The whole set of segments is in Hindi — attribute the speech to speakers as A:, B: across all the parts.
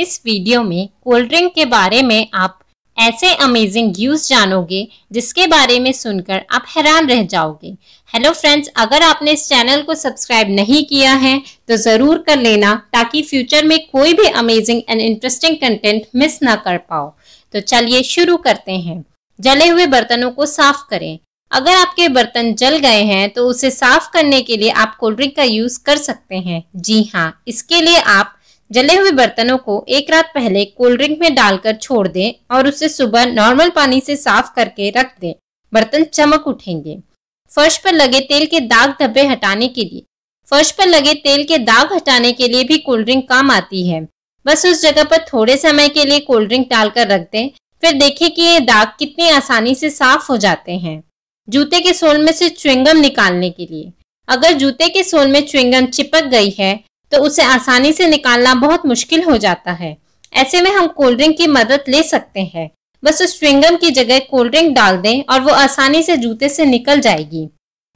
A: इस वीडियो में कोल्ड ड्रिंक के बारे में आप ऐसे अमेजिंग यूज जानोगे जिसके बारे में सुनकर आप हैरान रह जाओगे हेलो फ्रेंड्स अगर आपने इस चैनल को सब्सक्राइब नहीं किया है तो ज़रूर कर लेना ताकि फ्यूचर में कोई भी amazing and interesting content miss ना कर पाओ तो चलिए शुरू करते हैं जले हुए बर्तनों को साफ करें अगर आपके बर्तन जल गए हैं तो उसे साफ करने के लिए आप कोल्ड ड्रिंक का यूज कर सकते हैं जी हाँ इसके लिए आप जले हुए बर्तनों को एक रात पहले कोल्ड ड्रिंक में डालकर छोड़ दें और उसे सुबह नॉर्मल पानी से साफ करके रख दें बर्तन चमक उठेंगे फर्श पर लगे तेल के दाग धब्बे हटाने के लिए फर्श पर लगे तेल के दाग हटाने के लिए भी कोल्ड ड्रिंक काम आती है बस उस जगह पर थोड़े समय के लिए कोल्ड ड्रिंक डालकर रख दें फिर देखे कि ये दाग कितने आसानी से साफ हो जाते हैं जूते के सोल में से चुंगम निकालने के लिए अगर जूते के सोल में चुंगम चिपक गई है तो उसे आसानी से निकालना बहुत मुश्किल हो जाता है ऐसे में हम कोल्ड ड्रिंक की मदद ले सकते हैं बस उस स्विंगम की जगह कोल्ड ड्रिंक डाल दें और वो आसानी से जूते से निकल जाएगी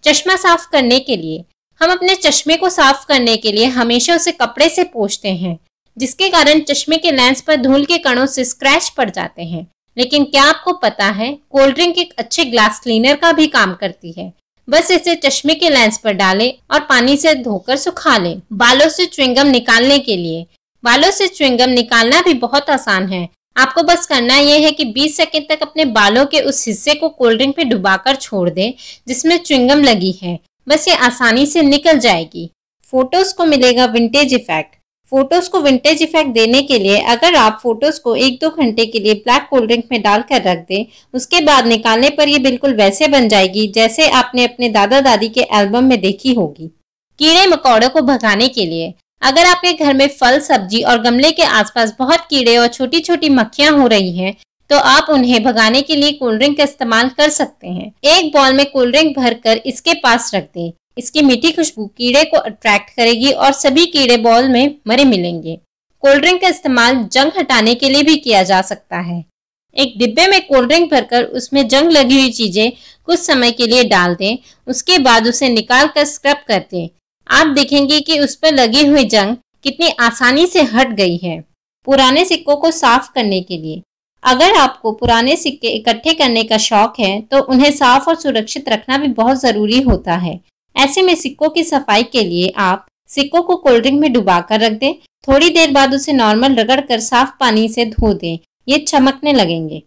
A: चश्मा साफ करने के लिए हम अपने चश्मे को साफ करने के लिए हमेशा उसे कपड़े से पोछते हैं जिसके कारण चश्मे के लेंस पर धूल के कणों से स्क्रैच पड़ जाते हैं लेकिन क्या आपको पता है कोल्ड ड्रिंक एक अच्छे ग्लास क्लीनर का भी काम करती है बस इसे चश्मे के लेंस पर डालें और पानी से धोकर सुखा लें बालों से च्विंगम निकालने के लिए बालों से च्विंगम निकालना भी बहुत आसान है आपको बस करना यह है कि 20 सेकंड तक अपने बालों के उस हिस्से को कोल्ड ड्रिंक में डुबाकर छोड़ दें जिसमें च्विंगम लगी है बस ये आसानी से निकल जाएगी फोटोज को मिलेगा विंटेज इफेक्ट फोटोज को विंटेज इफेक्ट देने के लिए अगर आप फोटोज को एक दो घंटे के लिए ब्लैक कोल्ड ड्रिंक में डालकर रख दें उसके बाद निकालने पर ये बिल्कुल वैसे बन जाएगी जैसे आपने अपने दादा दादी के एल्बम में देखी होगी कीड़े मकोड़ों को भगाने के लिए अगर आपके घर में फल सब्जी और गमले के आसपास बहुत कीड़े और छोटी छोटी मक्खियां हो रही हैं तो आप उन्हें भगाने के लिए कोल्ड ड्रिंक का इस्तेमाल कर सकते हैं एक बॉल में कोल्ड ड्रिंक भरकर इसके पास रख दें इसकी मीठी खुशबू कीड़े को अट्रैक्ट करेगी और सभी कीड़े बॉल में मरे मिलेंगे कोल्ड ड्रिंक का इस्तेमाल जंग हटाने के लिए भी किया जा सकता है एक डिब्बे में कोल्ड ड्रिंक भरकर उसमें जंग लगी हुई चीजें कुछ समय के लिए डाल दें उसके बाद उसे निकाल कर स्क्रब कर दें आप देखेंगे कि उस पर लगी हुई जंग कितनी आसानी से हट गई है पुराने सिक्कों को साफ करने के लिए अगर आपको पुराने सिक्के इकट्ठे करने का शौक है तो उन्हें साफ और सुरक्षित रखना भी बहुत ज़रूरी होता है ऐसे में सिक्कों की सफाई के लिए आप सिक्कों को कोल्ड ड्रिंक में डुबा कर रख दें थोड़ी देर बाद उसे नॉर्मल रगड़ कर साफ पानी से धो दें ये चमकने लगेंगे